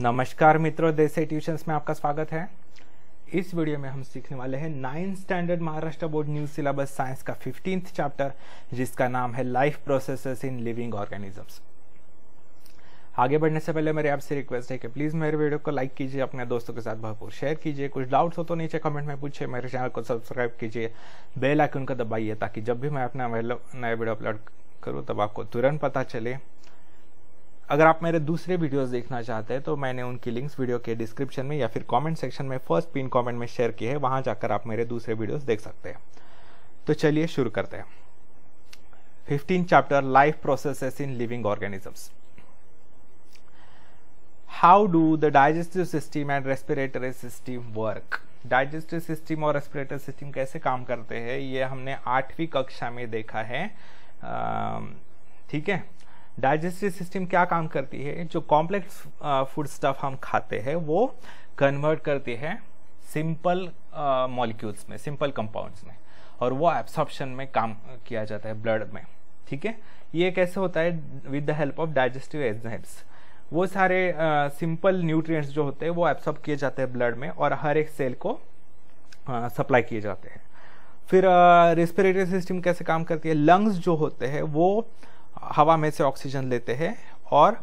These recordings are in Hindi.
नमस्कार मित्रों देसी ट्यूशन में आपका स्वागत है इस वीडियो में हम सीखने वाले हैं ninth standard Maharashtra board new syllabus science का फिफ्टींथ चैप्टर जिसका नाम है life processes in living organisms आगे बढ़ने से पहले मेरे आपसे रिक्वेस्ट है कि प्लीज़ मेरे वीडियो को लाइक कीजिए अपने दोस्तों के साथ भरपूर शेयर कीजिए कुछ डाउट्स हो तो नीचे कमेंट में पूछिए मेरे चैनल को सब्सक्राइब कीजिए बेल आइकन को दबाइए ताकि जब भी मैं अपना नया वीडियो अपलोड करूँ तब आपको तुरंत पता चले अगर आप मेरे दूसरे वीडियोस देखना चाहते हैं तो मैंने उनकी लिंक्स वीडियो के डिस्क्रिप्शन में या फिर कमेंट सेक्शन में फर्स्ट पिन कमेंट में शेयर की है वहां जाकर आप मेरे दूसरे वीडियोस देख सकते हैं तो चलिए शुरू करते हैं fifteen chapter life processes in living organisms how do the digestive system and respiratory system work digestive system और रेस्पिरेटरी सिस्टम कैसे काम करते हैं ये हमने आठवीं कक्षा में देखा है ठीक है डाइजेस्टिव सिस्टम क्या काम करती है जो कॉम्प्लेक्स फूड स्टफ हम खाते हैं वो कन्वर्ट करती है सिंपल मॉलिक्यूल्स में सिंपल कंपाउंड्स में और वो एब्सॉर्प्शन में काम किया जाता है ब्लड में ठीक है ये कैसे होता है with the help of digestive enzymes वो सारे सिंपल uh, न्यूट्रिएंट्स जो होते हैं वो एब्सॉर्ब किए जाते हैं ब्लड में और हर एक सेल को सप्लाई uh, किए जाते हैं फिर रेस्पिरेटरी uh, सिस्टम कैसे काम करती है लंग्स जो होते हैं वो हवा में से ऑक्सीजन लेते हैं और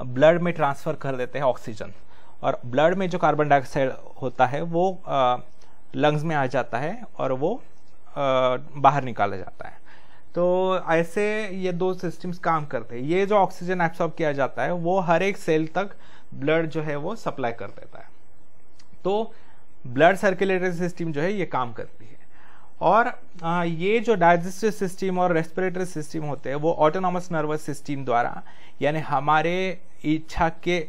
ब्लड में ट्रांसफ़र कर देते हैं ऑक्सीजन और ब्लड में जो कार्बन डाइऑक्साइड होता है वो लंग्स में आ जाता है और वो आ, बाहर निकाला जाता है तो ऐसे ये दो सिस्टम्स काम करते हैं ये जो ऑक्सीजन एब्सॉर्ब किया जाता है वो हर एक सेल तक ब्लड जो है वो सप्लाई कर देता है तो ब्लड सर्कुलेटरी सिस्टम जो है ये काम करती है और आ, ये जो डाइजेस्टिव सिस्टम और रेस्पिरेटरी सिस्टम होते हैं वो ऑटोनॉमस नर्वस सिस्टम द्वारा यानी हमारे इच्छा के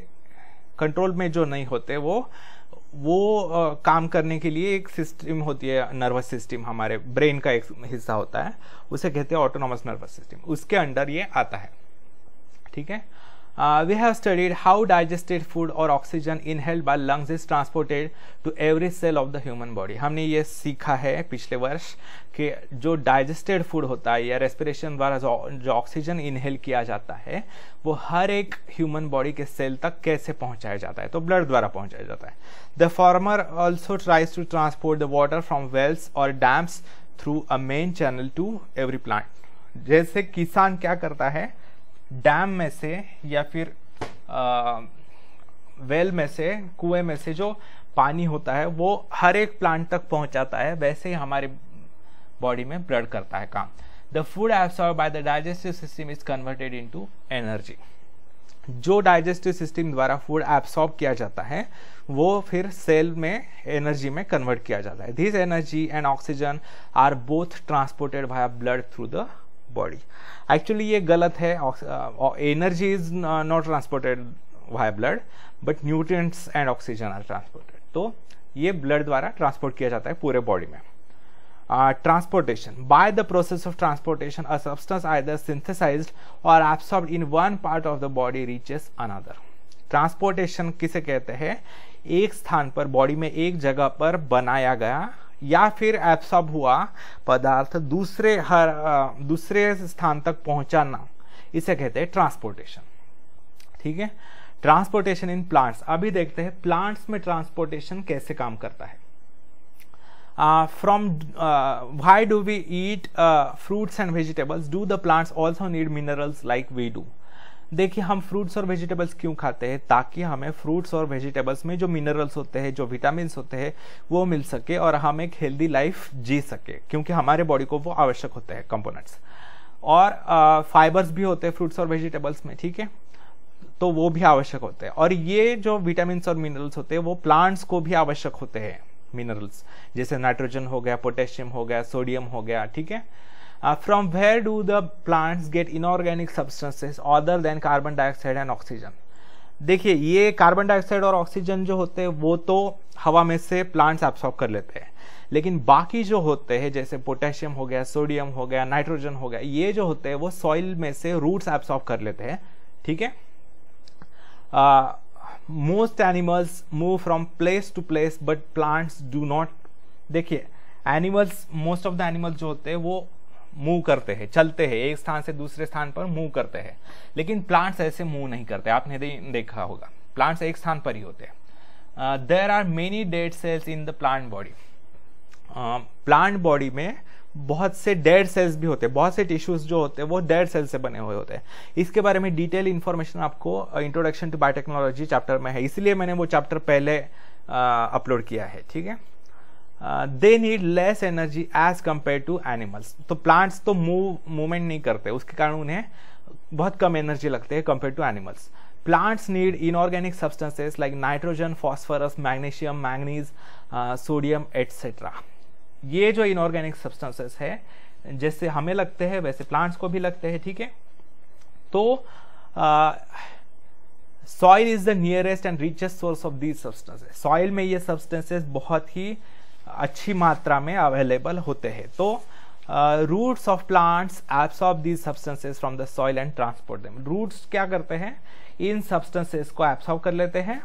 कंट्रोल में जो नहीं होते वो वो आ, काम करने के लिए एक सिस्टम होती है नर्वस सिस्टम हमारे ब्रेन का एक हिस्सा होता है उसे कहते हैं ऑटोनॉमस नर्वस सिस्टम उसके अंडर ये आता है ठीक है Uh, we have studied how digested food or oxygen inhaled by lungs is transported to every cell of the human body हमने ये सीखा है पिछले वर्ष कि जो डाइजेस्टेड फूड होता है या रेस्पिरेशन द्वारा जो ऑक्सीजन इनहेल किया जाता है वो हर एक ह्यूमन बॉडी के सेल तक कैसे पहुंचाया जाता है तो ब्लड द्वारा पहुंचाया जाता है the former also tries to transport the water from wells or dams through a main channel to every plant जैसे किसान क्या करता है डैम में से या फिर आ, वेल में से कुएं में से जो पानी होता है वो हर एक प्लांट तक पहुंचाता है वैसे ही हमारे बॉडी में ब्लड करता है काम the food absorb by the digestive system is converted to energy जो डाइजेस्टिव सिस्टम द्वारा फूड एब्सॉर्ब किया जाता है वो फिर सेल में एनर्जी में कन्वर्ट किया जाता है this energy and oxygen are both transported by blood through the body actually ये गलत है energy is not transported by blood but nutrients and oxygen are transported तो ये ब्लड द्वारा ट्रांसपोर्ट किया जाता है पूरे बॉडी में transportation by the process of transportation a substance either synthesize or absorb in one part of the body reaches another transportation किसे कहते हैं एक स्थान पर बॉडी में एक जगह पर बनाया गया या फिर एब्सॉर्ब हुआ पदार्थ दूसरे हर दूसरे स्थान तक पहुंचाना इसे कहते हैं ट्रांसपोर्टेशन ठीक है ट्रांसपोर्टेशन इन प्लांट्स अभी देखते हैं प्लांट्स में ट्रांसपोर्टेशन कैसे काम करता है from why do we eat fruits and vegetables do the plants also need minerals like we do देखिए हम फ्रूट्स और वेजिटेबल्स क्यों खाते हैं ताकि हमें फ्रूट्स और वेजिटेबल्स में जो मिनरल्स होते हैं जो विटामिन होते हैं वो मिल सके और हम एक हेल्दी लाइफ जी सके क्योंकि हमारे बॉडी को वो आवश्यक होते हैं कंपोनेंट्स और फाइबर्स भी होते हैं फ्रूट्स और वेजिटेबल्स में ठीक है तो वो भी आवश्यक होते हैं और ये जो विटामिन और मिनरल्स होते हैं वो प्लांट्स को भी आवश्यक होते हैं मिनरल्स जैसे नाइट्रोजन हो गया पोटेशियम हो गया सोडियम हो गया ठीक है uh, from where do the plants get inorganic substances other than carbon dioxide and oxygen देखिए ये कार्बन डाइऑक्साइड और ऑक्सीजन जो होते हैं वो तो हवा में से प्लांट्स एब्सॉर्ब कर लेते हैं लेकिन बाकी जो होते हैं जैसे पोटेशियम हो गया सोडियम हो गया नाइट्रोजन हो गया ये जो होते हैं वो सॉइल में से रूट्स एब्सॉर्ब कर लेते हैं ठीक है most animals move from place to place but plants do not देखिए animals most of the animals जो होते हैं वो मूव करते हैं चलते हैं एक स्थान से दूसरे स्थान पर मूव करते हैं लेकिन प्लांट्स ऐसे मूव नहीं करते आपने देखा होगा प्लांट्स एक स्थान पर ही होते हैं there are many dead cells in the plant body plant body में बहुत से डेड सेल्स भी होते हैं बहुत से टिश्यूज जो होते हैं वो डेड सेल्स से बने हुए होते हैं इसके बारे में डिटेल इन्फॉर्मेशन आपको इंट्रोडक्शन टू बायोटेक्नोलॉजी चैप्टर में है इसलिए मैंने वो चैप्टर पहले अपलोड uh, किया है ठीक है they need less energy as compare to animals तो प्लांट्स तो मूव मूवमेंट नहीं करते उसके कारण उन्हें बहुत कम एनर्जी लगते हैं compare to animals plants need inorganic substances like nitrogen phosphorus magnesium manganese sodium etcetera ये जो इनऑर्गेनिक सब्सटेंसेस है जैसे हमें लगते हैं वैसे प्लांट्स को भी लगते हैं ठीक है तो soil is the nearest and richest source of these substances soil में ये सब्सटेंसेस बहुत ही uh, अच्छी मात्रा में अवेलेबल होते हैं तो roots of plants absorb these substances from the soil and transport them roots क्या करते हैं इन सब्सटेंसेस को एब्सॉर्ब कर लेते हैं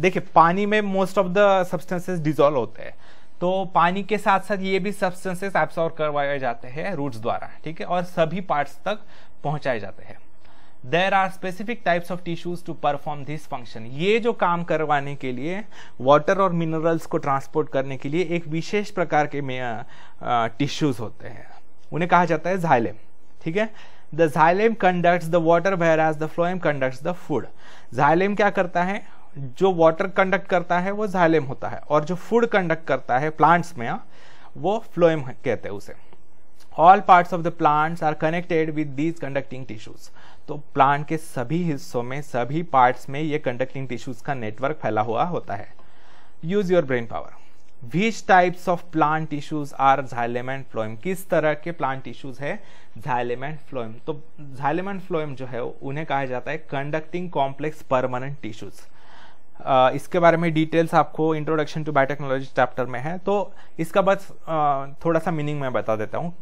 देखिए पानी में most of the substances dissolve होते हैं तो पानी के साथ साथ ये भी सब्सटेंसेस एब्सॉर्व करवाए जाते हैं रूट्स द्वारा ठीक है और सभी पार्ट्स तक पहुंचाए जाते हैं there are specific types of tissues to perform this function ये जो काम करवाने के लिए वाटर और मिनरल्स को ट्रांसपोर्ट करने के लिए एक विशेष प्रकार के टिश्यूज होते हैं उन्हें कहा जाता है झाइलेम ठीक है the xylem conducts the water whereas the phloem conducts the food xylem क्या करता है जो वाटर कंडक्ट करता है वो झाइलेम होता है और जो फूड कंडक्ट करता है प्लांट्स में हाँ, वो फ्लोएम कहते हैं उसे all parts of the plants are connected with these conducting tissues तो प्लांट के सभी हिस्सों में सभी पार्ट्स में ये कंडक्टिंग टिश्यूज का नेटवर्क फैला हुआ होता है use your brain power which types of plant tissues are xylem and phloem किस तरह के प्लांट टिश्यूज है झाइलेम एंड फ्लोएम तो झाइलेम एंड फ्लोएम जो है उन्हें कहा जाता है conducting complex permanent tissues Uh, इसके बारे में डिटेल्स आपको इंट्रोडक्शन टू बायोटेक्नोलॉजी चैप्टर में है तो इसका बस uh, थोड़ा सा मीनिंग मैं बता देता हूँ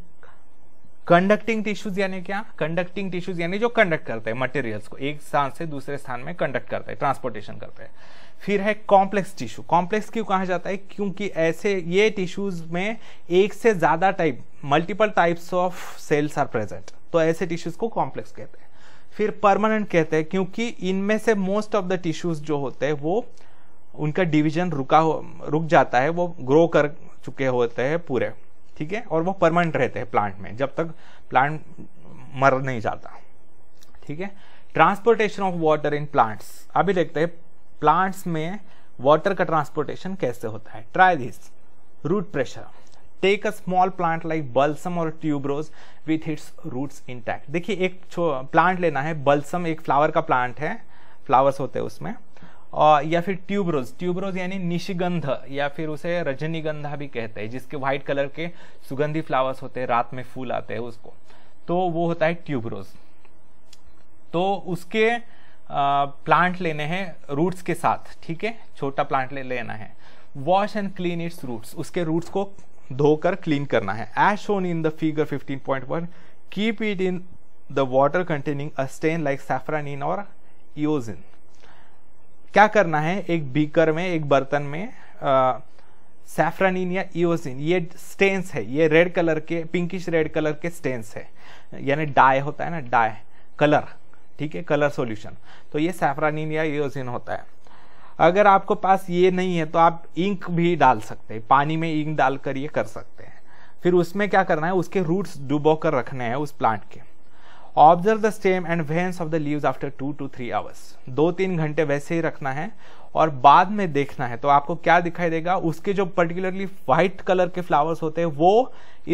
कंडक्टिंग टिश्यूज यानी क्या कंडक्टिंग टिश्यूज यानी जो कंडक्ट करते हैं मटेरियल्स को एक स्थान से दूसरे स्थान में कंडक्ट करते हैं ट्रांसपोर्टेशन करते हैं फिर है कॉम्प्लेक्स टिश्यू कॉम्प्लेक्स क्यों कहा जाता है क्योंकि ऐसे ये टिश्यूज में एक से ज्यादा type multiple types of cells are present तो ऐसे टिश्यूज को कॉम्प्लेक्स कहते हैं फिर परमानेंट कहते हैं क्योंकि इनमें से मोस्ट ऑफ द टिश्यूज जो होते हैं वो उनका डिवीजन रुका रुक जाता है वो ग्रो कर चुके होते हैं पूरे ठीक है और वो परमानेंट रहते हैं प्लांट में जब तक प्लांट मर नहीं जाता ठीक है transportation of water in plants अभी देखते हैं प्लांट्स में वाटर का ट्रांसपोर्टेशन कैसे होता है try this root pressure take a small plant like balsam or tuberose with its roots intact देखिए एक प्लांट लेना है बल्सम एक फ्लावर का प्लांट है फ्लावर्स होते हैं उसमें और या फिर ट्यूबरोज ट्यूबरोज यानी निशिगंध या फिर उसे रजनीगंधा भी कहते हैं जिसके व्हाइट कलर के सुगंधी फ्लावर्स होते हैं रात में फूल आते हैं उसको तो वो होता है ट्यूबरोज तो उसके प्लांट लेने हैं रूट्स के साथ ठीक है छोटा प्लांट ले लेना है wash and clean its roots उसके रूट्स को धोकर क्लीन करना है as shown in the figure 15.1 keep it in the water containing a stain like safranin or eosin क्या करना है एक बीकर में एक बर्तन में सेफ्रानिन या इोसिन ये स्टेन्स है ये रेड कलर के पिंकिश रेड कलर के स्टेन्स है यानी डाई होता है ना डाई कलर ठीक है कलर सॉल्यूशन तो ये सेफ्रानिन या इोसिन होता है अगर आपको पास ये नहीं है तो आप इंक भी डाल सकते हैं पानी में इंक डालकर ये कर सकते हैं फिर उसमें क्या करना है उसके रूट्स डुबो कर रखने हैं उस प्लांट के observe the stem and veins of the leaves after two two three hours दो तीन घंटे वैसे ही रखना है और बाद में देखना है तो आपको क्या दिखाई देगा उसके जो पर्टिकुलरली व्हाइट कलर के फ्लावर्स होते हैं वो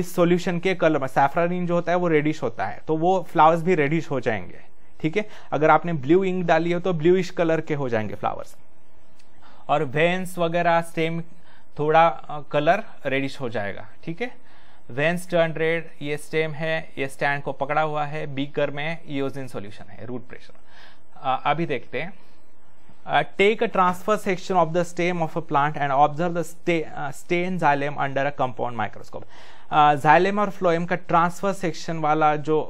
इस सॉल्यूशन के कलर में सैफ्रानिन जो होता है वो रेडिश होता है तो वो फ्लावर्स भी रेडिश हो जाएंगे ठीक है अगर आपने ब्लू इंक डाली हो तो ब्लूइश कलर के हो जाएंगे फ्लावर्स और वेन्स वगैरह स्टेम थोड़ा कलर रेडिश हो जाएगा ठीक है वेंस टर्न रेड ये स्टेम है ये स्टैंड को पकड़ा हुआ है बीकर में ईओजिन सॉल्यूशन है रूट प्रेशर अभी देखते हैं take a transfer section of the stem of a plant and observe the stain sta under a compound microscope xylem और फ्लोएम का ट्रांसफर सेक्शन वाला जो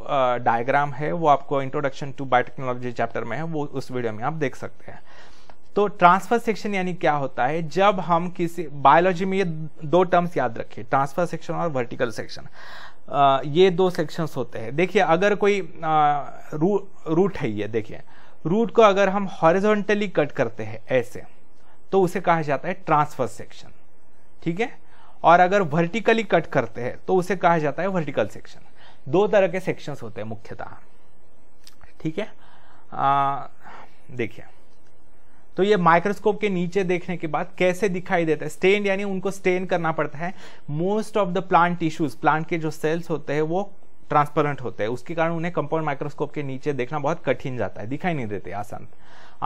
डायग्राम uh, है वो आपको इंट्रोडक्शन टू बायोटेक्नोलॉजी चैप्टर में है वो उस वीडियो में आप देख सकते हैं तो ट्रांसफर सेक्शन यानी क्या होता है जब हम किसी बायोलॉजी में ये दो टर्म्स याद रखिए ट्रांसफर सेक्शन और वर्टिकल सेक्शन ये दो सेक्शंस होते हैं देखिए अगर कोई आ, रू, रूट है ये देखिए रूट को अगर हम हॉरिजॉन्टली कट करते हैं ऐसे तो उसे कहा जाता है ट्रांसफर सेक्शन ठीक है और अगर वर्टिकली कट करते हैं तो उसे कहा जाता है वर्टिकल सेक्शन दो तरह के सेक्शंस होते हैं मुख्यतः ठीक है देखिए तो ये माइक्रोस्कोप के नीचे देखने के बाद कैसे दिखाई देता है स्टेन यानी उनको स्टेन करना पड़ता है most of the plant tissues plant के जो सेल्स होते हैं वो ट्रांसपेरेंट होते हैं उसके कारण उन्हें कंपाउंड माइक्रोस्कोप के नीचे देखना बहुत कठिन जाता है दिखाई नहीं देते आसान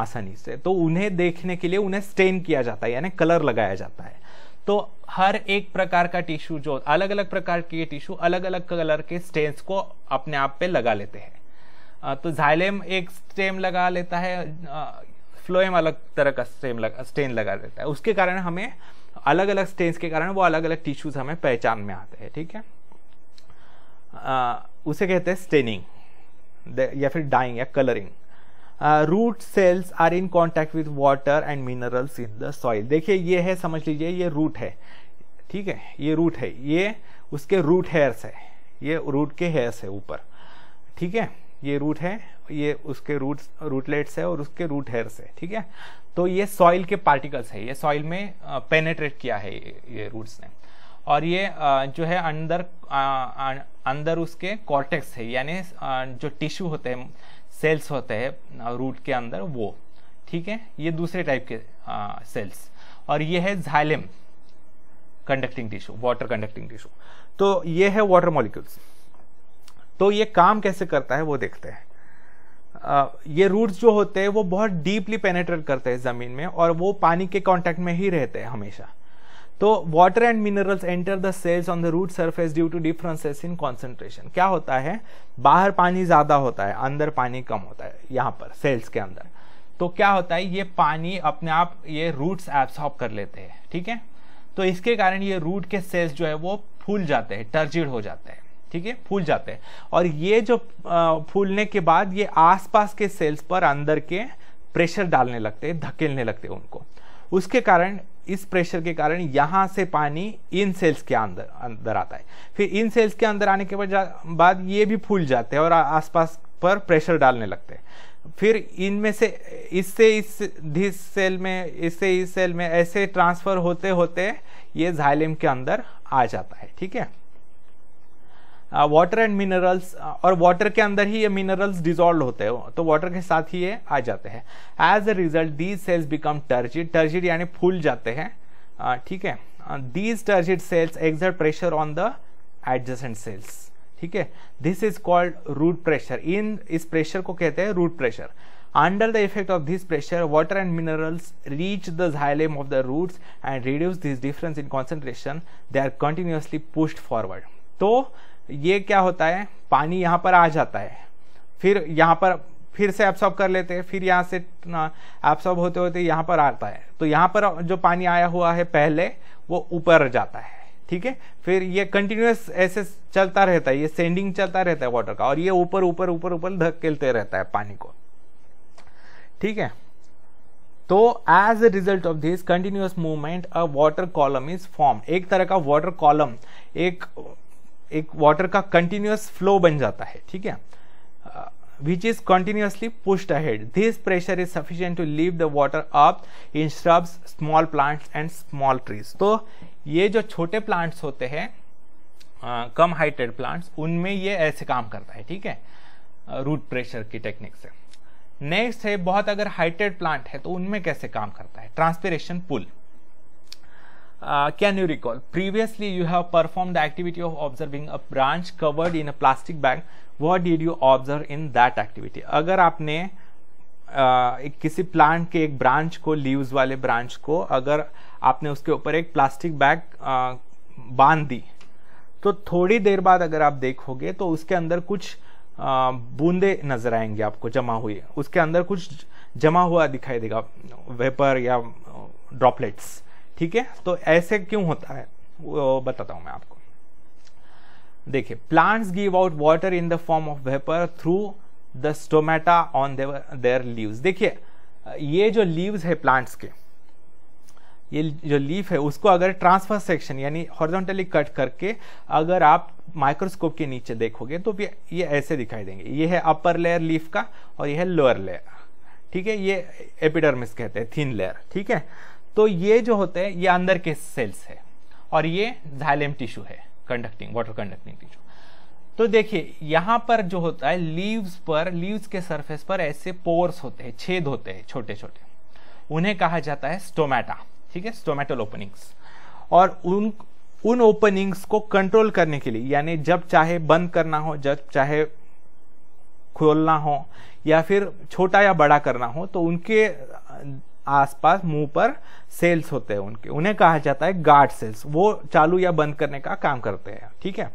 आसानी से तो उन्हें देखने के लिए उन्हें स्टेन किया जाता है यानी कलर लगाया जाता है तो हर एक प्रकार का टिश्यू जो अलग अलग प्रकार के टिश्यू अलग अलग कलर के स्टेन्स को अपने आप पे लगा लेते हैं तो झायलेम एक स्टेम लगा लेता है फ्लोएम अलग तरह का स्टेम लग, स्टेन लगा देता है उसके कारण हमें अलग अलग स्टेन्स के कारण वो अलग अलग टिश्यूज हमें पहचान में आते हैं ठीक है आ, उसे कहते हैं स्टेनिंग या फिर डाइंग या colouring root cells are in contact with water and minerals in the soil देखिए ये है समझ लीजिए ये रूट है ठीक है ये रूट है ये उसके रूट हेयर्स है ये रूट के हेयर्स है ऊपर ठीक है ये रूट है ये उसके रूट रूटलेट्स है और उसके रूट हेयर्स है ठीक है तो ये सॉइल के पार्टिकल्स है ये सॉइल में पेनेट्रेट किया है ये रूट्स ने और ये जो है अंदर अं, अंदर उसके कॉर्टेक्स है यानी जो टिश्यू होते हैं सेल्स होते हैं रूट के अंदर वो ठीक है ये दूसरे टाइप के सेल्स और ये है xylem conducting tissue water conducting tissue तो ये है वाटर मॉलिक्यूल्स तो ये काम कैसे करता है वो देखते हैं ये रूट्स जो होते हैं वो बहुत डीपली पेनेट्रेट करते हैं ज़मीन में और वो पानी के कॉन्टेक्ट में ही रहते हैं हमेशा तो water and minerals enter the cells on the root surface due to differences in concentration क्या होता है बाहर पानी ज़्यादा होता है अंदर पानी कम होता है यहाँ पर सेल्स के अंदर तो क्या होता है ये पानी अपने आप ये रूट्स एब्सॉर्ब कर लेते हैं ठीक है तो इसके कारण ये रूट के सेल्स जो है वो फूल जाते हैं टर्जिड हो जाते हैं ठीक है फूल जाते हैं और ये जो फूलने के बाद ये आसपास के सेल्स पर अंदर के प्रेशर डालने लगते हैं धकेलने लगते हैं उनको उसके कारण इस प्रेशर के कारण यहाँ से पानी इन सेल्स के अंदर अंदर आता है फिर इन सेल्स के अंदर आने के बाद ये भी फूल जाते हैं और आसपास पर प्रेशर डालने लगते हैं फिर इनमें से इससे इस दिस सेल में इससे इस सेल में ऐसे ट्रांसफर होते होते ये जाइलेम के अंदर आ जाता है ठीक है वाटर एंड मिनरल्स और वाटर के अंदर ही ये मिनरल्स डिजोल्व होते हैं तो वाटर के साथ ही ये आ जाते हैं as a result these cells become turgid turgid यानी फूल जाते हैं ठीक है these turgid cells exert pressure on the adjacent cells ठीक है this is called root pressure in इस प्रेशर को कहते हैं root pressure under the effect of this pressure water and minerals reach the xylem of the roots and reduce this difference in concentration they are continuously pushed forward तो ये क्या होता है पानी यहाँ पर आ जाता है फिर यहाँ पर फिर से एब्सॉर्ब कर लेते हैं फिर यहाँ से एब्सॉर्ब होते होते यहाँ पर आता है तो यहाँ पर जो पानी आया हुआ है पहले वो ऊपर जाता है ठीक है फिर ये कंटिन्यूस ऐसे चलता रहता है ये सेंडिंग चलता रहता है वाटर का और ये ऊपर ऊपर ऊपर ऊपर धकेलते रहता है पानी को ठीक है तो as a result of this continuous movement a water column is form एक तरह का वाटर कॉलम एक एक वाटर का कंटिन्यूस फ्लो बन जाता है ठीक है which is continuously pushed ahead this pressure is sufficient to leave the water up in shrubs small plants and small trees तो ये जो छोटे प्लांट्स होते हैं uh, कम हाइटेड प्लांट्स उनमें ये ऐसे काम करता है ठीक है रूट uh, प्रेशर की टेक्निक से नेक्स्ट है बहुत अगर हाइटेड प्लांट है तो उनमें कैसे काम करता है transpiration pull Uh, can you recall previously you have performed the activity of observing a branch covered in a plastic bag what did you observe in that activity agar aapne uh, ek kisi plant ke ek branch ko leaves wale branch ko agar aapne uske upar ek plastic bag uh, बांध दी तो थोड़ी देर बाद अगर आप देखोगे तो उसके अंदर कुछ बूंदे नजर आएंगे आपको जमा हुए उसके अंदर कुछ जमा हुआ दिखाई देगा वेपर या ड्रॉपलेट्स ठीक है तो ऐसे क्यों होता है वो बताता हूं मैं आपको देखिए plants give out water in the form of vapour through the stomata on their leaves देखिए ये जो लीव्स है प्लांट्स के ये जो लीफ है उसको अगर ट्रांसफर सेक्शन यानी हॉरिजॉन्टली कट करके अगर आप माइक्रोस्कोप के नीचे देखोगे तो ये ऐसे दिखाई देंगे ये है अपर लेयर लीफ का और ये है लोअर लेयर ठीक है ये एपिडर्मिस कहते हैं थीन लेयर ठीक है तो ये जो होते हैं ये अंदर के सेल्स है और ये झाइलेम टिश्यू है कंडक्टिंग वाटर कंडक्टिंग टिश्यू तो देखिए यहाँ पर जो होता है लीव्स पर लीव्स के सरफेस पर ऐसे पोर्स होते हैं छेद होते हैं छोटे छोटे उन्हें कहा जाता है स्टोमेटा ठीक है स्टोमेटल ओपनिंग्स और उन उन ओपनिंग्स को कंट्रोल करने के लिए यानी जब चाहे बंद करना हो जब चाहे खोलना हो या फिर छोटा या बड़ा करना हो तो उनके आसपास मुंह पर सेल्स होते हैं उनके उन्हें कहा जाता है गार्ड सेल्स वो चालू या बंद करने का काम करते हैं ठीक है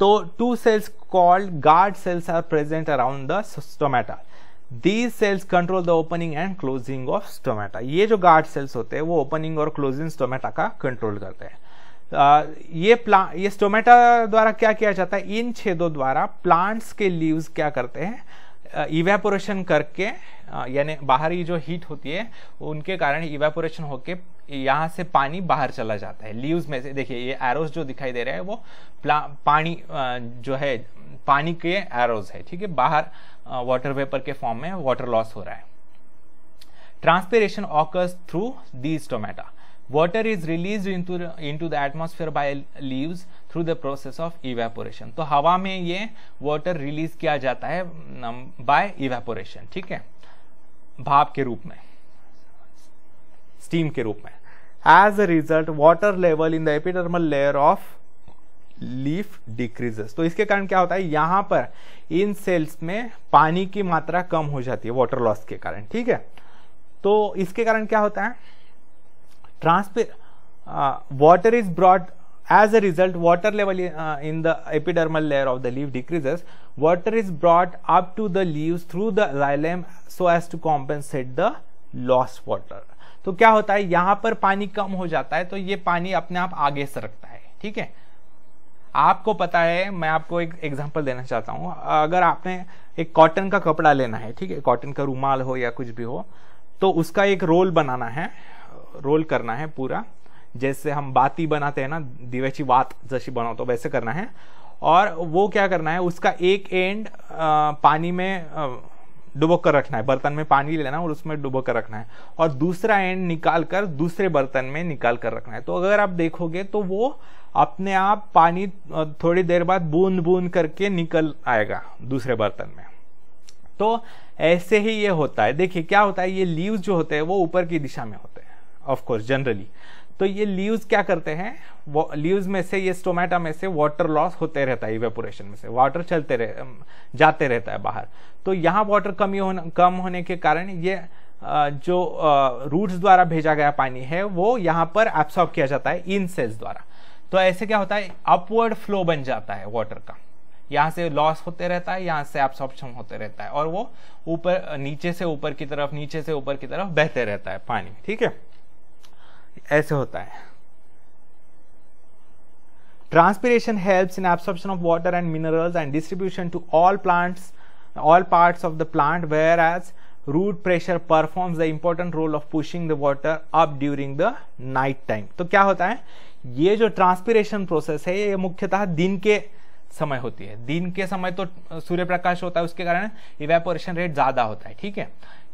तो two cells called guard cells are present around the stomata these cells control the opening and closing of stomata ये जो गार्ड सेल्स होते हैं वो ओपनिंग और क्लोजिंग स्टोमेटा का कंट्रोल करते हैं ये प्लांट ये स्टोमेटा द्वारा क्या किया जाता है इन छेदों द्वारा प्लांट्स के लीव्स क्या करते हैं इवेपोरेशन करके यानी बाहरी जो हीट होती है उनके कारण इवेपोरेशन होके यहाँ से पानी बाहर चला जाता है लीव्स में से देखिए ये एरोज जो दिखाई दे रहे हैं वो पानी जो है पानी के एरोज है ठीक है बाहर वाटर वेपर के फॉर्म में वाटर लॉस हो रहा है transpiration occurs through these stomata water is release in to the atmosphere by leaves through the process of evaporation तो हवा में ये वाटर रिलीज किया जाता है बाय इवेपोरेशन ठीक है भाप के रूप में स्टीम के रूप में as a result water level in the epidermal layer of leaf decreases तो इसके कारण क्या होता है यहां पर इन सेल्स में पानी की मात्रा कम हो जाती है वाटर लॉस के कारण ठीक है तो इसके कारण क्या होता है transpiration water is brought As a result, water level uh, in the epidermal layer of the leaf decreases. Water is brought up to the leaves through the xylem so as to compensate the lost water. तो क्या होता है यहां पर पानी कम हो जाता है तो ये पानी अपने आप आगे सरकता है ठीक है आपको पता है मैं आपको एक एग्जांपल देना चाहता हूं अगर आपने एक कॉटन का कपड़ा लेना है ठीक है कॉटन का रूमाल हो या कुछ भी हो तो उसका एक रोल बनाना है रोल करना है पूरा जैसे हम बाती बनाते हैं ना दिव्याची वात जैसी बनाते तो वैसे करना है और वो क्या करना है उसका एक एंड पानी में डुबो कर रखना है बर्तन में पानी लेना और उसमें डुबो कर रखना है और दूसरा एंड निकाल कर दूसरे बर्तन में निकाल कर रखना है तो अगर आप देखोगे तो वो अपने आप पानी थोड़ी देर बाद बूंद बूंद करके निकल आएगा दूसरे बर्तन में तो ऐसे ही ये होता है देखिए क्या होता है ये लीव्स जो होते हैं वो ऊपर की दिशा में होते हैं ऑफ कोर्स जनरली तो ये लीव्स क्या करते हैं लीव्स में से ये स्टोमेटा में से वाटर लॉस होते रहता है इवेपोरेशन में से वाटर चलते रह जाते रहता है बाहर तो यहाँ वाटर कमी होने कम होने के कारण ये जो रूट्स द्वारा भेजा गया पानी है वो यहाँ पर एब्सॉर्ब किया जाता है इन सेल्स द्वारा तो ऐसे क्या होता है अपवर्ड फ्लो बन जाता है वाटर का यहाँ से लॉस होते रहता है यहाँ से एब्सॉर्प्शन होते रहता है और वो ऊपर नीचे से ऊपर की तरफ नीचे से ऊपर की तरफ बहते रहता है पानी ठीक है ऐसे होता है transpiration help in absorption of water and mineral and distribution to all plant all part of the plant whereas root pressure perform the important role of pushing the water up during the night time तो क्या होता है ये जो ट्रांसपीरेशन प्रोसेस है ये मुख्यतः दिन के समय होती है दिन के समय तो सूर्य प्रकाश होता है उसके कारण इवेपोरेशन रेट ज्यादा होता है ठीक है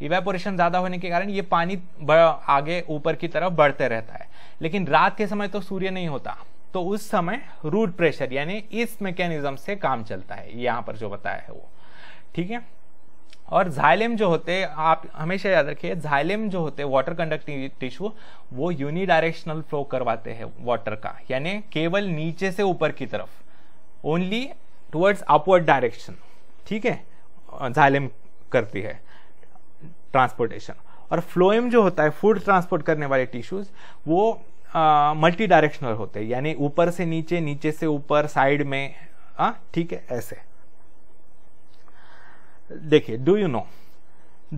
इवेपोरेशन ज्यादा होने के कारण ये पानी आगे ऊपर की तरफ बढ़ते रहता है लेकिन रात के समय तो सूर्य नहीं होता तो उस समय रूट प्रेशर यानी इस मैकेनिज्म से काम चलता है यहां पर जो बताया है वो ठीक है और झाइलेम जो होते आप हमेशा याद रखिए झाइलेम जो होते वाटर कंडक्टिंग टिश्यू वो यूनिडायरेक्शनल फ्लो करवाते हैं वाटर का यानी केवल नीचे से ऊपर की तरफ ओनली टुवर्ड्स अपवर्ड डायरेक्शन ठीक है झाइलेम करती है ट्रांसपोर्टेशन और फ्लोएम जो होता है फूड ट्रांसपोर्ट करने वाले टिश्यूज वो मल्टी डायरेक्शनल होते हैं यानी ऊपर से नीचे नीचे से ऊपर साइड में ठीक है ऐसे देखिए do you know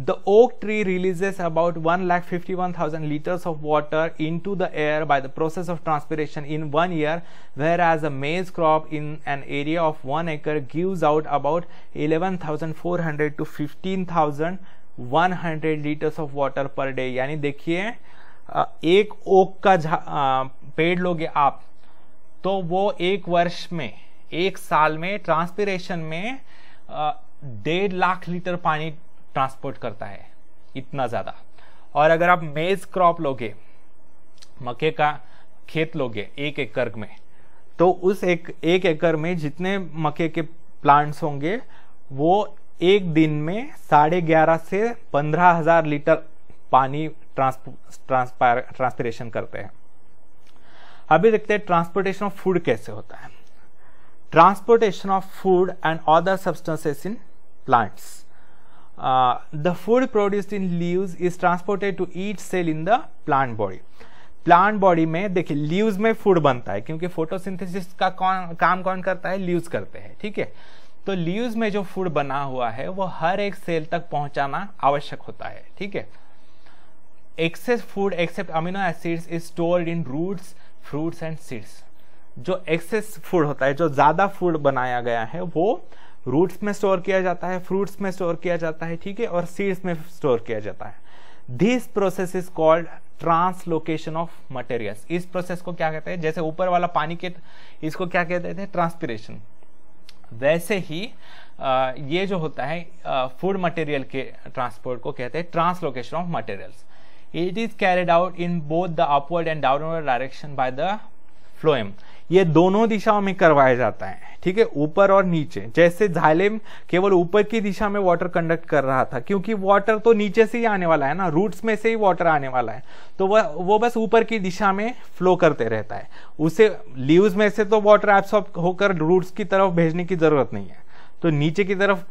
the oak tree releases about one lakh fifty one thousand litres of water in to the air by the process of transpiration in one year whereas a maize crop in an area of one acre gives out about eleven thousand four hundred to fifteen thousand 100 litres of water per day यानी देखिए एक ओक का पेड़ लोगे आप तो वो एक वर्ष में एक साल में ट्रांसपीरेशन में डेढ़ लाख लीटर पानी ट्रांसपोर्ट करता है इतना ज़्यादा और अगर आप मेज क्रॉप लोगे मक्के का खेत लोगे एक एकड़ में तो उस एक एकड़ में जितने मक्के के प्लांट्स होंगे वो एक दिन में साढ़े ग्यारह से पंद्रह हजार लीटर पानी ट्रांसपिरेशन करते हैं अभी देखते हैं ट्रांसपोर्टेशन ऑफ फूड कैसे होता है transportation of food and other substances in plants the food produce in leaves is transported to each cell in the plant body plant body में देखिए लीव्स में फूड बनता है क्योंकि फोटोसिंथेसिस का कौन काम कौन करता है लीव्स करते हैं ठीक है तो ल्यूज में जो फूड बना हुआ है वो हर एक सेल तक पहुंचाना आवश्यक होता है ठीक है excess food except amino acids is stored in roots fruits and seeds जो एक्सेस फूड होता है जो ज़्यादा फूड बनाया गया है वो रूट्स में स्टोर किया जाता है फ्रूट्स में स्टोर किया जाता है ठीक है और सीड्स में स्टोर किया जाता है this process is called translocation of materials इस प्रोसेस को क्या कहते हैं जैसे ऊपर वाला पानी के इसको क्या कहते थे ट्रांसपिरेशन वैसे ही ये जो होता है फूड मटेरियल के ट्रांसपोर्ट को कहते हैं translocation of materials it is carried out in both the upward and downward direction by the phloem ये दोनों दिशाओं में करवाया जाता है ठीक है ऊपर और नीचे जैसे झालेम केवल ऊपर की दिशा में वाटर कंडक्ट कर रहा था क्योंकि वाटर तो नीचे से ही आने वाला है ना रूट्स में से ही वाटर आने वाला है तो वह वो बस ऊपर की दिशा में फ्लो करते रहता है उसे लीव्स में से तो वाटर एब्सॉर्ब होकर रूट्स की तरफ भेजने की जरूरत नहीं है तो नीचे की तरफ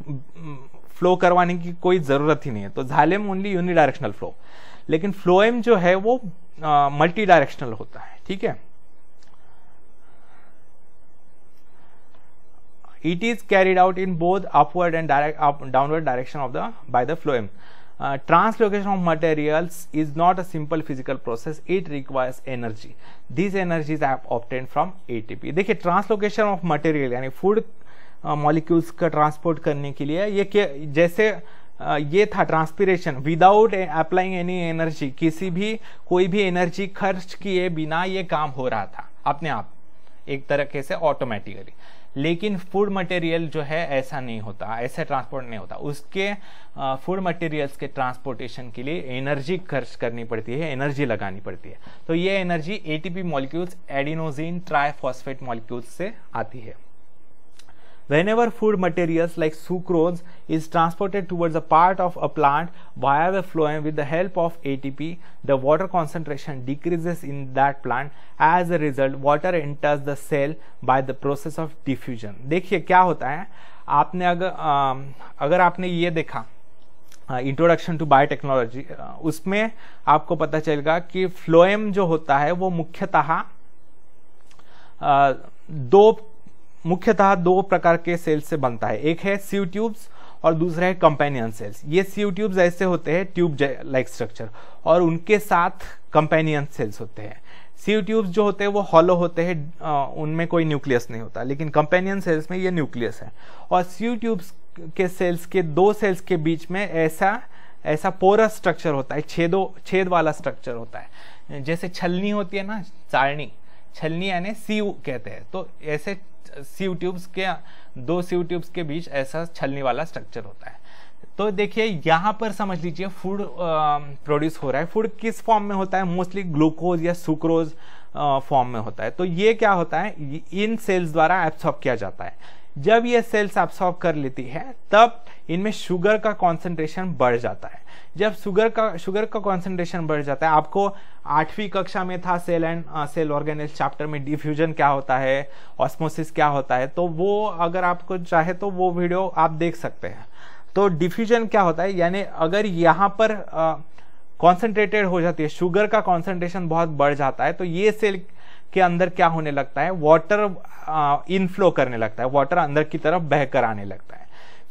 फ्लो करवाने की कोई जरूरत ही नहीं है तो झालेम ओनली यूनिडायरेक्शनल फ्लो लेकिन फ्लोएम जो है वो मल्टी डायरेक्शनल होता है ठीक है it is carried out in both upward and direct up, downward direction of the by the phloem uh, translocation of materials is not a simple physical process it requires energy these energies are obtained from ATP देखिए ट्रांसलोकेशन ऑफ मटेरियल यानी फूड मॉलिक्यूल्स का ट्रांसपोर्ट करने के लिए ये jaise uh, ये था transpiration without applying any energy किसी भी कोई भी एनर्जी खर्च किए बिना ये काम हो रहा था अपने आप एक तरह से ऑटोमेटिकली लेकिन फूड मटेरियल जो है ऐसा नहीं होता ऐसे ट्रांसपोर्ट नहीं होता उसके फूड मटेरियल्स के ट्रांसपोर्टेशन के लिए एनर्जी खर्च करनी पड़ती है एनर्जी लगानी पड़ती है तो ये energy ATP molecules adenosine triphosphate molecules से आती है whenever food materials like sucrose is transported towards a part of a plant via the phloem with the help of ATP, the water concentration decreases in that plant. As a result, water enters the cell by the process of diffusion. dekhiye kya hota hai aapne agar आ, अगर आपने ये देखा इंट्रोडक्शन टू बायोटेक्नोलॉजी उसमें आपको पता चलेगा कि फ्लोएम जो होता है वो मुख्यतः दो मुख्यतः दो प्रकार के सेल्स से बनता है एक है सीव ट्यूब्स और दूसरा है कंपेनियन सेल्स ये सीव ट्यूब्स ऐसे होते हैं ट्यूब लाइक स्ट्रक्चर और उनके साथ कंपेनियन सेल्स होते हैं सीव ट्यूब्स जो होते हैं वो हॉलो होते हैं उनमें कोई न्यूक्लियस नहीं होता लेकिन कंपेनियन सेल्स में ये न्यूक्लियस है और सीव ट्यूब्स के सेल्स के दो सेल्स के बीच में ऐसा ऐसा पोरस स्ट्रक्चर होता है छेदो छेद वाला स्ट्रक्चर होता है जैसे छलनी होती है ना चारणी छलनी यानी सीव कहते हैं तो ऐसे सीव ट्यूब्स के दो सीव ट्यूब्स के बीच ऐसा छलनी वाला स्ट्रक्चर होता है तो देखिए यहाँ पर समझ लीजिए फूड प्रोड्यूस हो रहा है फूड किस फॉर्म में होता है मोस्टली ग्लूकोज या सुक्रोज फॉर्म में होता है तो ये क्या होता है इन सेल्स द्वारा एब्सॉर्ब किया जाता है जब ये सेल्स एब्सॉर्ब कर लेती है तब इनमें शुगर का कॉन्सेंट्रेशन बढ़ जाता है जब शुगर का शुगर का कॉन्सेंट्रेशन बढ़ जाता है आपको आठवीं कक्षा में था cell and cell organic chapter में डिफ्यूजन क्या होता है ऑस्मोसिस क्या होता है तो वो अगर आपको चाहे तो वो वीडियो आप देख सकते हैं तो डिफ्यूजन क्या होता है यानी अगर यहाँ पर कॉन्सेंट्रेटेड uh, हो जाती है शुगर का कॉन्सेंट्रेशन बहुत बढ़ जाता है तो ये सेल के अंदर क्या होने लगता है वाटर इनफ्लो uh, करने लगता है वाटर अंदर की तरफ बहकर आने लगता है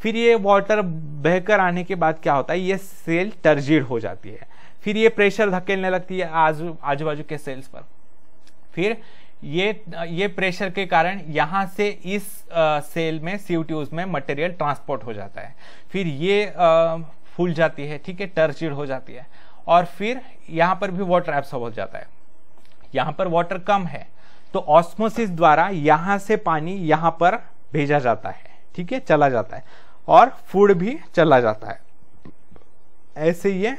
फिर ये वाटर बहकर आने के बाद क्या होता है ये सेल टर्जिड हो जाती है फिर ये प्रेशर धकेलने लगती है आजू आजू बाजू के सेल्स पर फिर ये ये प्रेशर के कारण यहाँ से इस आ, सेल में सीव में मटेरियल ट्रांसपोर्ट हो जाता है फिर ये आ, फूल जाती है ठीक है टर्जिड हो जाती है और फिर यहाँ पर भी वाटर एब्सॉर्ब हो जाता है यहाँ पर वाटर कम है तो ऑस्मोसिस द्वारा यहाँ से पानी यहाँ पर भेजा जाता है ठीक है चला जाता है और फूड भी चला जाता है ऐसे ये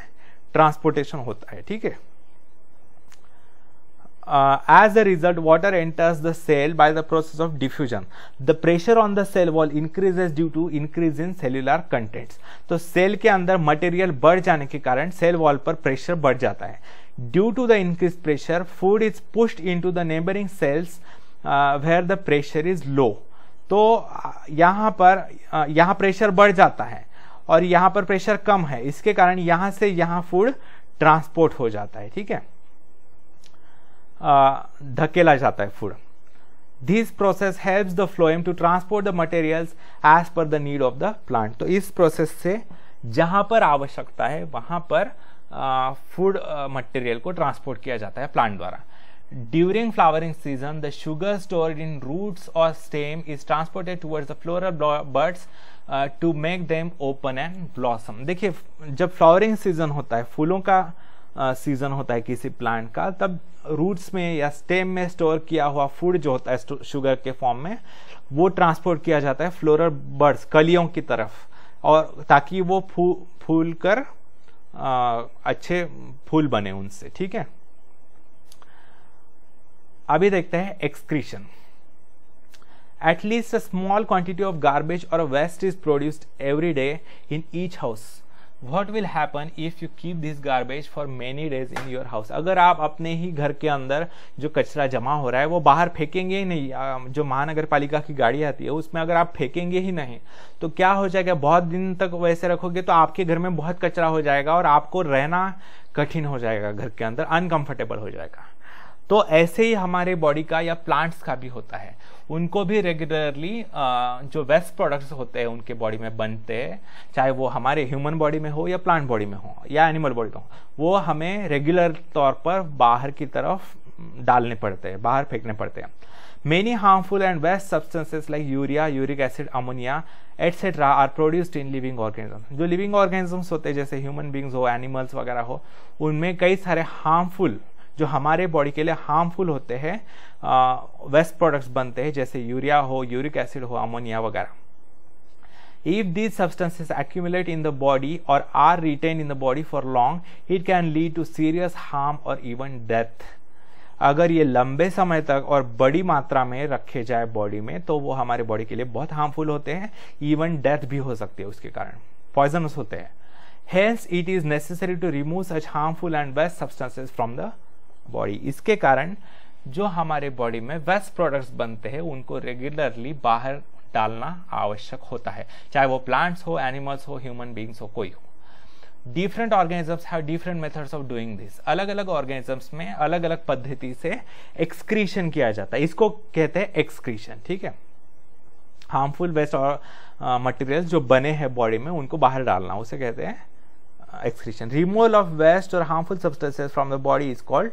ट्रांसपोर्टेशन होता है ठीक है as a result water enters the cell by the process of diffusion the pressure on the cell wall increases due to increase in cellular contents तो सेल के अंदर मटेरियल बढ़ जाने के कारण सेल वॉल पर प्रेशर बढ़ जाता है due to the increase pressure food is pushed in to the neighbouring cells where the pressure is low तो यहाँ पर यहाँ प्रेशर बढ़ जाता है और यहाँ पर प्रेशर कम है इसके कारण यहाँ से यहाँ फूड ट्रांसपोर्ट हो जाता है ठीक है धकेला जाता है food this process helps the phloem to transport the materials as per the need of the plant तो इस प्रोसेस से जहां पर आवश्यकता है वहां पर फूड मटेरियल को ट्रांसपोर्ट किया जाता है प्लांट द्वारा During flowering season, the sugar stored in roots or stem is transported towards the floral buds to make them open and blossom देखिए जब फ्लावरिंग सीजन होता है फूलों का सीजन uh, होता है किसी प्लांट का तब रूट्स में या स्टेम में स्टोर किया हुआ फूड जो होता है शुगर के फॉर्म में वो ट्रांसपोर्ट किया जाता है फ्लोरल बर्ड्स कलियों की तरफ और ताकि वो फू फूल कर आ, uh, अच्छे फूल बने उनसे ठीक है अभी देखते हैं excretion at least a small quantity of garbage और waste is produced every day in each house what will happen if you keep this garbage for many days in your house अगर आप अपने ही घर के अंदर जो कचरा जमा हो रहा है वो बाहर फेंकेंगे ही नहीं जो महानगर पालिका की गाड़ी आती है उसमें अगर आप फेंकेंगे ही नहीं तो क्या हो जाएगा बहुत दिन तक वैसे रखोगे तो आपके घर में बहुत कचरा हो जाएगा और आपको रहना कठिन हो जाएगा घर के अंदर अनकंफर्टेबल हो जाएगा तो ऐसे ही हमारे बॉडी का या प्लांट्स का भी होता है उनको भी रेगुलरली जो वेस्ट प्रोडक्ट्स होते हैं उनके बॉडी में बनते हैं चाहे वो हमारे ह्यूमन बॉडी में हो या प्लांट बॉडी में हो या एनिमल बॉडी में हो वो हमें रेगुलर तौर पर बाहर की तरफ डालने पड़ते हैं बाहर फेंकने पड़ते हैं many harmful and waste substances like urea uric acid ammonia etcetera are produced in living organism जो लिविंग ऑर्गेनिजम्स होते हैं जैसे ह्यूमन बींग्स हो एनिमल्स वगैरह हो उनमें कई सारे हार्मफुल जो हमारे बॉडी के लिए हार्मफुल होते हैं वेस्ट प्रोडक्ट्स बनते हैं जैसे यूरिया हो यूरिक एसिड हो अमोनिया वगैरह if these substances accumulate in the body और are retained in the body for long it can lead to serious harm और इवन डेथ अगर ये लंबे समय तक और बड़ी मात्रा में रखे जाए बॉडी में तो वो हमारे बॉडी के लिए बहुत हार्मफुल होते हैं इवन डेथ भी हो सकती है उसके कारण पॉइजनस होते हैं health it is necessary to remove such harmful and waste substances from the body इसके कारण जो हमारे बॉडी में वेस्ट प्रोडक्ट्स बनते हैं उनको रेगुलरली बाहर डालना आवश्यक होता है चाहे वो प्लांट्स हो एनिमल्स हो ह्यूमन बींग्स हो कोई हो different organisms have different methods of doing this अलग अलग ऑर्गेनिजम्स में अलग अलग पद्धति से एक्सक्रीशन किया जाता है इसको कहते हैं एक्सक्रीशन ठीक है हार्मफुल वेस्ट और मटेरियल जो बने हैं बॉडी में उनको बाहर डालना उसे कहते हैं एक्सक्रीशन रिमूवल ऑफ वेस्ट और harmful substances from the body is called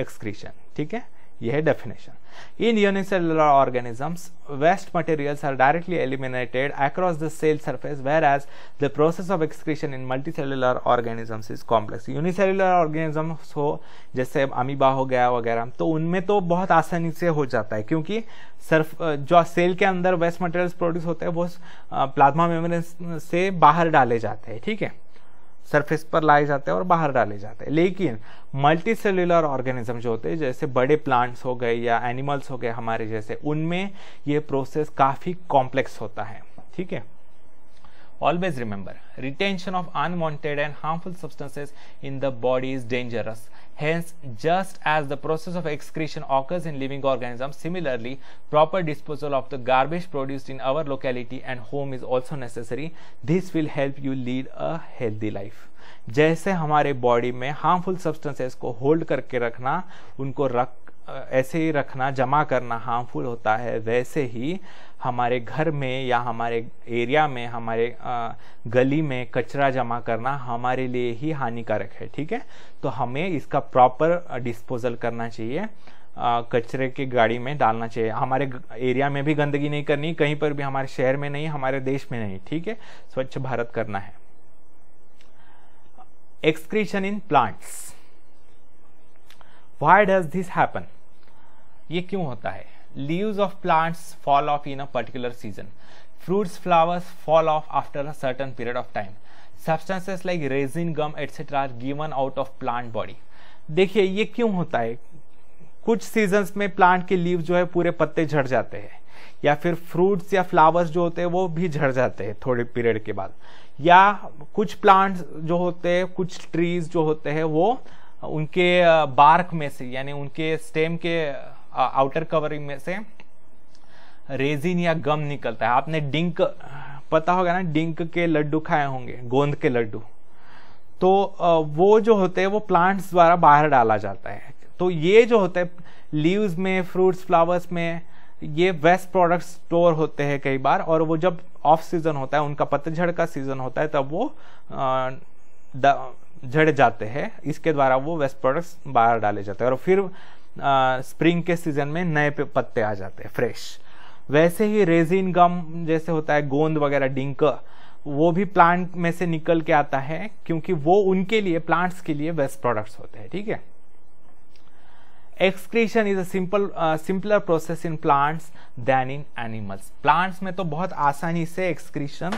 excretion ठीक है यह है definition in unicellular organisms waste materials are directly eliminated across the cell surface whereas the process of excretion in multicellular organisms is complex unicellular organisms हो जैसे अमीबा हो गया वगैरह तो उनमें तो बहुत आसानी से हो जाता है क्योंकि सर्फ जो सेल के अंदर वेस्ट मटेरियल्स प्रोड्यूस होते हैं वो प्लाज्मा मेमोरेंस से बाहर डाले जाते हैं ठीक है थीके? सरफेस पर लाए जाते हैं और बाहर डाले जाते हैं लेकिन मल्टी सेलुलर ऑर्गेनिज्म जो होते हैं जैसे बड़े प्लांट्स हो गए या एनिमल्स हो गए हमारे जैसे उनमें ये प्रोसेस काफ़ी कॉम्प्लेक्स होता है ठीक है always remember retention of unwanted and harmful substances in the body is dangerous Hence, just as the process of excretion occurs in living organisms, similarly, proper disposal of the garbage produced in our locality and home is also necessary. This will help you lead a healthy life. जैसे हमारे बॉडी में हार्मफुल सब्सटेंसेस को होल्ड करके रखना उनको रख ऐसे ही रखना जमा करना हार्मफुल होता है वैसे ही हमारे घर में या हमारे एरिया में हमारे गली में कचरा जमा करना हमारे लिए ही हानिकारक है ठीक है तो हमें इसका प्रॉपर डिस्पोजल करना चाहिए कचरे की गाड़ी में डालना चाहिए हमारे एरिया में भी गंदगी नहीं करनी कहीं पर भी हमारे शहर में नहीं हमारे देश में नहीं ठीक है स्वच्छ भारत करना है excretion in plants why does this happen ये क्यों होता है leaves of plants fall off in a particular season fruits flowers fall off after a certain period of time substances like resin gum etc are given out of plant body देखिए ये क्यों होता है कुछ सीजन्स में प्लांट के लीव जो है पूरे पत्ते झड़ जाते हैं या फिर फ्रूट्स या फ्लावर्स जो होते हैं वो भी झड़ जाते हैं थोड़े पीरियड के बाद या कुछ प्लांट्स जो होते हैं कुछ ट्रीज जो होते हैं वो उनके बार्क में से यानी उनके स्टेम के आउटर कवरिंग में से रेजिन या गम निकलता है आपने डिंक पता होगा ना डिंक के लड्डू खाए होंगे गोंद के लड्डू तो वो जो होते हैं वो प्लांट्स द्वारा बाहर डाला जाता है तो ये जो होता है लीव्स में फ्रूट्स फ्लावर्स में ये वेस्ट प्रोडक्ट स्टोर होते हैं कई बार और वो जब ऑफ सीजन होता है उनका पतझड़ का सीजन होता है तब वो झड़ जाते हैं इसके द्वारा वो वेस्ट प्रोडक्ट्स बाहर डाले जाते हैं और फिर आ, स्प्रिंग के सीजन में नए पत्ते आ जाते हैं फ्रेश वैसे ही रेजिन गम जैसे होता है गोंद वगैरह डिंक वो भी प्लांट में से निकल के आता है क्योंकि वो उनके लिए प्लांट्स के लिए वेस्ट प्रोडक्ट्स होते हैं ठीक है excretion is a simple simpler process in plants than in animals plants में तो बहुत आसानी से एक्सक्रीशन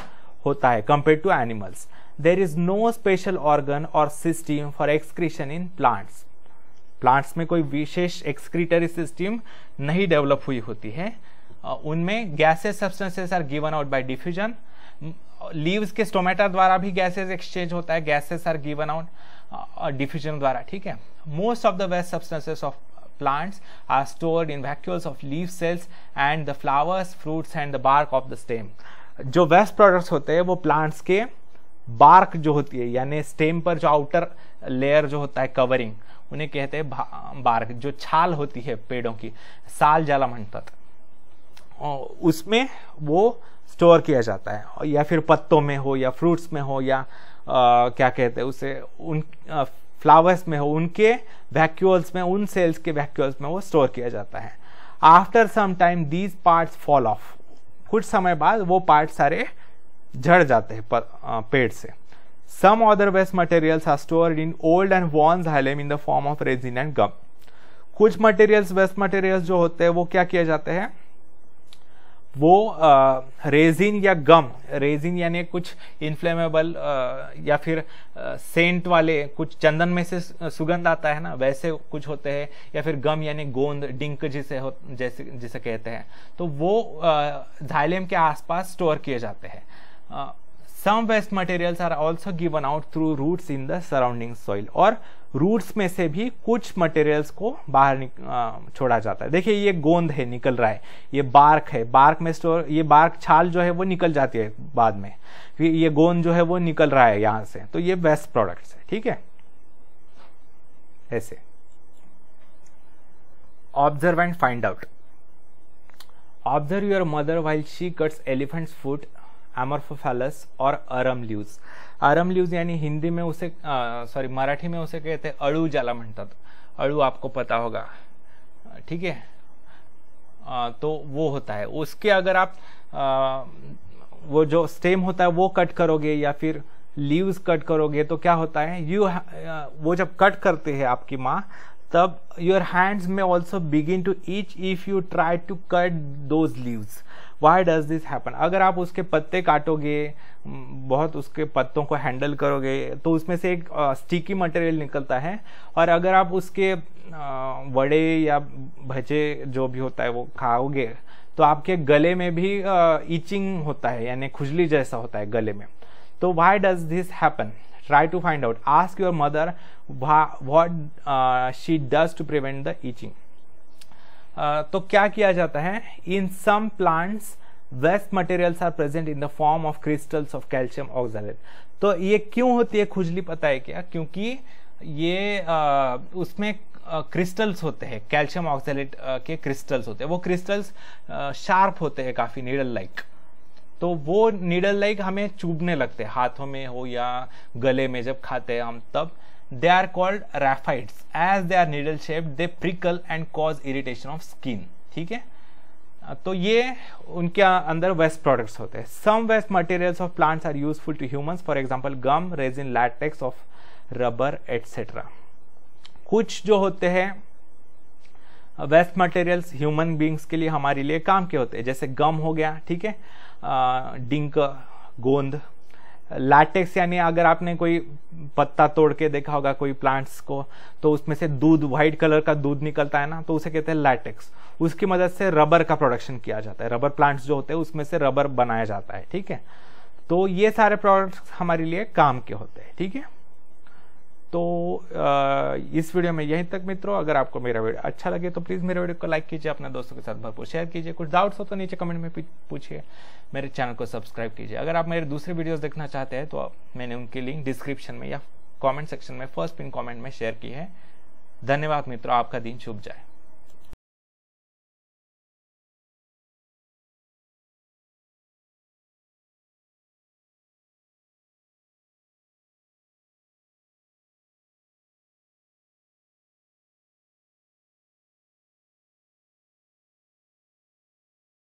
होता है compare to animals there is no special organ और system for excretion in plants plants में कोई विशेष एक्सक्रीटरी सिस्टम नहीं डेवलप हुई होती है उनमें gases substances are given out by diffusion leaves के स्टोमेटा द्वारा भी गैसेज एक्सचेंज होता है gases are given out diffusion द्वारा ठीक है most of the waste substances of plants are stored in vacuoles of leaf cells and the flowers fruits and the bark of the stem जो वेस्ट प्रोडक्ट्स होते हैं वो प्लांट्स के बार्क जो होती है यानी स्टेम पर जो आउटर लेयर जो होता है कवरिंग उन्हें कहते हैं बार्क जो छाल होती है पेड़ों की साल जाला म्हणतात उसमें वो स्टोर किया जाता है या फिर पत्तों में हो या फ्रूट्स में हो या आ, क्या कहते हैं उसे उन आ, फ्लावर्स में हो उनके वैक्यूल्स में उन सेल्स के वैक्यूल्स में वो स्टोर किया जाता है after some time these parts fall off कुछ समय बाद वो पार्ट सारे झड़ जाते हैं पेड़ से some other waste materials are stored in old and worn xylem in the form of resin and gum कुछ मटेरियल्स वेस्ट मटेरियल्स जो होते हैं वो क्या किए जाते हैं वो रेजिन या गम रेजिन यानी कुछ इन्फ्लेमेबल या फिर आ, सेंट वाले कुछ चंदन में से सुगंध आता है ना वैसे कुछ होते हैं या फिर गम यानी गोंद डिंक जिसे हो, जैसे जिसे कहते हैं तो वो झाइलेम के आसपास स्टोर किए जाते हैं Uh, some waste materials are also given out through roots in the surrounding soil or roots में से भी कुछ मटेरियल्स को बाहर uh, छोड़ा जाता है देखिए ये गोंद है निकल रहा है ये बार्क है बार्क में स्टोर ये बार्क छाल जो है वो निकल जाती है बाद में ये गोंद जो है वो निकल रहा है यहां से तो ये वेस्ट प्रोडक्ट्स है ठीक है ऐसे observe and find out observe your mother while she cuts elephants food amorphophallus और अरम ल्यूज अरम ल्यूज यानी हिंदी में उसे सॉरी मराठी में उसे कहते हैं अड़ू जाला म्हणतात अड़ू आपको पता होगा ठीक है तो वो होता है उसके अगर आप आ, वो जो स्टेम होता है वो कट करोगे या फिर लीव्स कट करोगे तो क्या होता है यू वो जब कट करते हैं आपकी माँ तब योर हैंड्स में also begin to itch if you try to cut those leaves why does this happen अगर आप उसके पत्ते काटोगे बहुत उसके पत्तों को हैंडल करोगे तो उसमें से एक स्टिकी मटेरियल निकलता है और अगर आप उसके वड़े या भजे जो भी होता है वो खाओगे तो आपके गले में भी ईचिंग होता है यानी खुजली जैसा होता है गले में तो why does this happen try to find out ask your mother what she does to prevent the the तो क्या किया जाता है in some plants waste materials are present in the form of crystals of calcium oxalate तो ये क्यों होती है खुजली पता है क्या क्योंकि ये आ, उसमें क्रिस्टल्स होते हैं कैल्शियम ऑक्सालेट के क्रिस्टल्स होते हैं वो क्रिस्टल्स शार्प होते हैं काफ़ी नीडल लाइक तो वो नीडल लाइक हमें चुभने लगते हैं हाथों में हो या गले में जब खाते हैं हम तब They are called raphides As they are needle shaped, they prickle and cause irritation of skin. ठीक है तो ये उनके अंदर वेस्ट प्रोडक्ट्स होते हैं some waste materials of plants are useful to humans for example gum resin latex of rubber etcetera कुछ जो होते हैं वेस्ट मटेरियल्स ह्यूमन बींग्स के लिए हमारे लिए काम के होते हैं जैसे गम हो गया ठीक है डिंक गोंद लैटेक्स यानी अगर आपने कोई पत्ता तोड़ के देखा होगा कोई प्लांट्स को तो उसमें से दूध व्हाइट कलर का दूध निकलता है ना तो उसे कहते हैं लैटेक्स उसकी मदद से रबर का प्रोडक्शन किया जाता है रबर प्लांट्स जो होते हैं उसमें से रबर बनाया जाता है ठीक है तो ये सारे प्रोडक्ट्स हमारे लिए काम के होते हैं ठीक है थीके? तो इस वीडियो में यहीं तक मित्रों अगर आपको मेरा वीडियो अच्छा लगे तो प्लीज़ मेरे वीडियो को लाइक कीजिए अपने दोस्तों के साथ भरपूर शेयर कीजिए कुछ डाउट्स हो तो नीचे कमेंट में पूछिए मेरे चैनल को सब्सक्राइब कीजिए अगर आप मेरे दूसरे वीडियोस देखना चाहते हैं तो मैंने उनकी लिंक डिस्क्रिप्शन में या कमेंट सेक्शन में फर्स्ट पिन कमेंट में शेयर की है धन्यवाद मित्रों आपका दिन शुभ जाए